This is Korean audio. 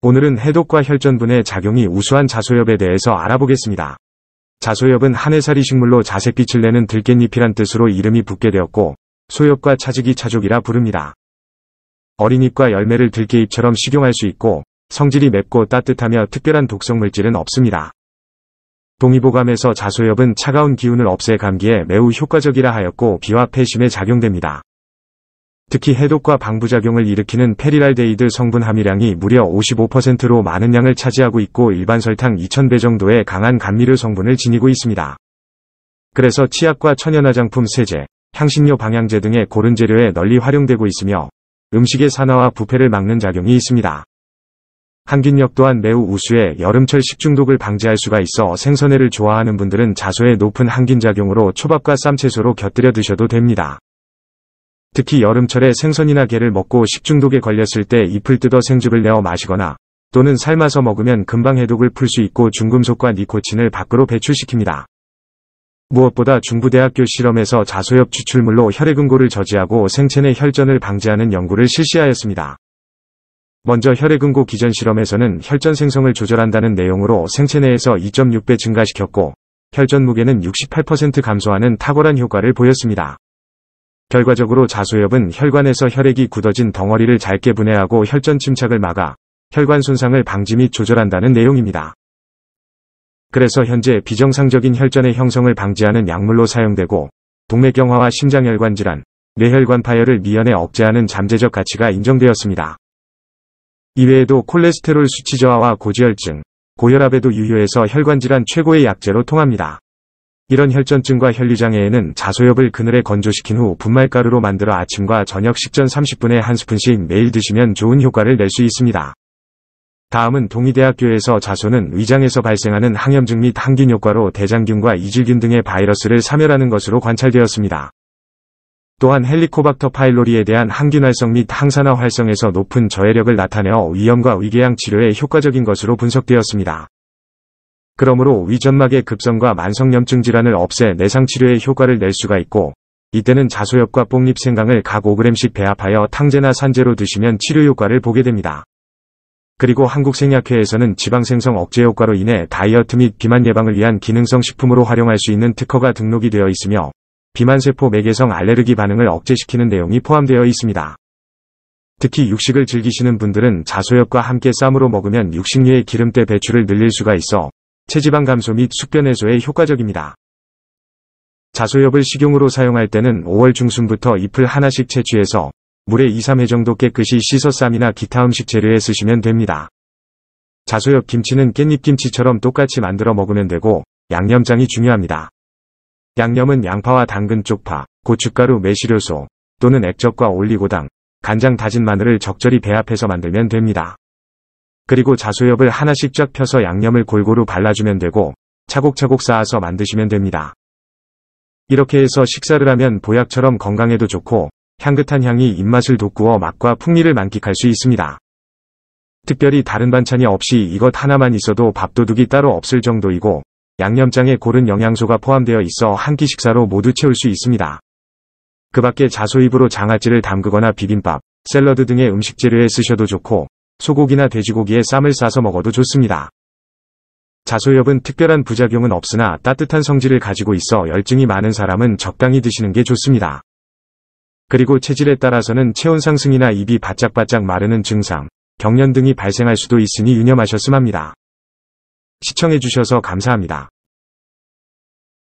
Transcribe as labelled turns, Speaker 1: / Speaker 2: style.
Speaker 1: 오늘은 해독과 혈전분의 작용이 우수한 자소엽에 대해서 알아보겠습니다. 자소엽은 한해살이 식물로 자색빛을 내는 들깻잎이란 뜻으로 이름이 붙게 되었고 소엽과 차지기 차족이라 부릅니다. 어린잎과 열매를 들깨잎처럼 식용할 수 있고 성질이 맵고 따뜻하며 특별한 독성물질은 없습니다. 동의보감에서 자소엽은 차가운 기운을 없애 감기에 매우 효과적이라 하였고 비와 폐심에 작용됩니다. 특히 해독과 방부작용을 일으키는 페리랄데이드 성분 함유량이 무려 55%로 많은 양을 차지하고 있고 일반 설탕 2000배 정도의 강한 감미료 성분을 지니고 있습니다. 그래서 치약과 천연화장품 세제, 향신료 방향제 등의 고른 재료에 널리 활용되고 있으며 음식의 산화와 부패를 막는 작용이 있습니다. 항균력 또한 매우 우수해 여름철 식중독을 방지할 수가 있어 생선회를 좋아하는 분들은 자소의 높은 항균작용으로 초밥과 쌈채소로 곁들여 드셔도 됩니다. 특히 여름철에 생선이나 게를 먹고 식중독에 걸렸을 때 잎을 뜯어 생즙을 내어 마시거나 또는 삶아서 먹으면 금방 해독을 풀 수 있고 중금속과 니코틴을 밖으로 배출시킵니다. 무엇보다 중부대학교 실험에서 자소엽 추출물로 혈액응고를 저지하고 생체내 혈전을 방지하는 연구를 실시하였습니다. 먼저 혈액응고 기전 실험에서는 혈전 생성을 조절한다는 내용으로 생체 내에서 2.6배 증가시켰고 혈전 무게는 68% 감소하는 탁월한 효과를 보였습니다. 결과적으로 자소엽은 혈관에서 혈액이 굳어진 덩어리를 짧게 분해하고 혈전 침착을 막아 혈관 손상을 방지 및 조절한다는 내용입니다. 그래서 현재 비정상적인 혈전의 형성을 방지하는 약물로 사용되고 동맥경화와 심장혈관 질환, 뇌혈관 파열을 미연에 억제하는 잠재적 가치가 인정되었습니다. 이외에도 콜레스테롤 수치 저하와 고지혈증, 고혈압에도 유효해서 혈관 질환 최고의 약재로 통합니다. 이런 혈전증과 혈류장애에는 자소엽을 그늘에 건조시킨 후 분말가루로 만들어 아침과 저녁 식전 30분에 한 스푼씩 매일 드시면 좋은 효과를 낼 수 있습니다. 다음은 동의대학교에서 자소는 위장에서 발생하는 항염증 및 항균 효과로 대장균과 이질균 등의 바이러스를 사멸하는 것으로 관찰되었습니다. 또한 헬리코박터 파일로리에 대한 항균 활성 및 항산화 활성에서 높은 저해력을 나타내어 위염과 위궤양 치료에 효과적인 것으로 분석되었습니다. 그러므로 위점막의 급성과 만성염증 질환을 없애 내상치료의 효과를 낼 수가 있고 이때는 자소엽과 뽕잎생강을 각 5g씩 배합하여 탕제나 산재로 드시면 치료 효과를 보게 됩니다. 그리고 한국생약회에서는 지방생성 억제 효과로 인해 다이어트 및 비만 예방을 위한 기능성 식품으로 활용할 수 있는 특허가 등록이 되어 있으며 비만세포 매개성 알레르기 반응을 억제시키는 내용이 포함되어 있습니다. 특히 육식을 즐기시는 분들은 자소엽과 함께 쌈으로 먹으면 육식류의 기름때 배출을 늘릴 수가 있어 체지방 감소 및 숙변 해소에 효과적입니다. 자소엽을 식용으로 사용할 때는 5월 중순부터 잎을 하나씩 채취해서 물에 2, 3회 정도 깨끗이 씻어 쌈이나 기타 음식 재료에 쓰시면 됩니다. 자소엽 김치는 깻잎김치처럼 똑같이 만들어 먹으면 되고 양념장이 중요합니다. 양념은 양파와 당근 쪽파, 고춧가루 매실효소 또는 액젓과 올리고당, 간장 다진 마늘을 적절히 배합해서 만들면 됩니다. 그리고 자수엽을 하나씩 쫙 펴서 양념을 골고루 발라주면 되고 차곡차곡 쌓아서 만드시면 됩니다. 이렇게 해서 식사를 하면 보약처럼 건강에도 좋고 향긋한 향이 입맛을 돋구어 맛과 풍미를 만끽할 수 있습니다. 특별히 다른 반찬이 없이 이것 하나만 있어도 밥도둑이 따로 없을 정도이고 양념장에 고른 영양소가 포함되어 있어 한 끼 식사로 모두 채울 수 있습니다. 그 밖에 자소잎으로 장아찌를 담그거나 비빔밥, 샐러드 등의 음식 재료에 쓰셔도 좋고 소고기나 돼지고기에 쌈을 싸서 먹어도 좋습니다. 자소엽은 특별한 부작용은 없으나 따뜻한 성질을 가지고 있어 열증이 많은 사람은 적당히 드시는 게 좋습니다. 그리고 체질에 따라서는 체온 상승이나 입이 바짝바짝 마르는 증상, 경련 등이 발생할 수도 있으니 유념하셨음 합니다. 시청해주셔서 감사합니다.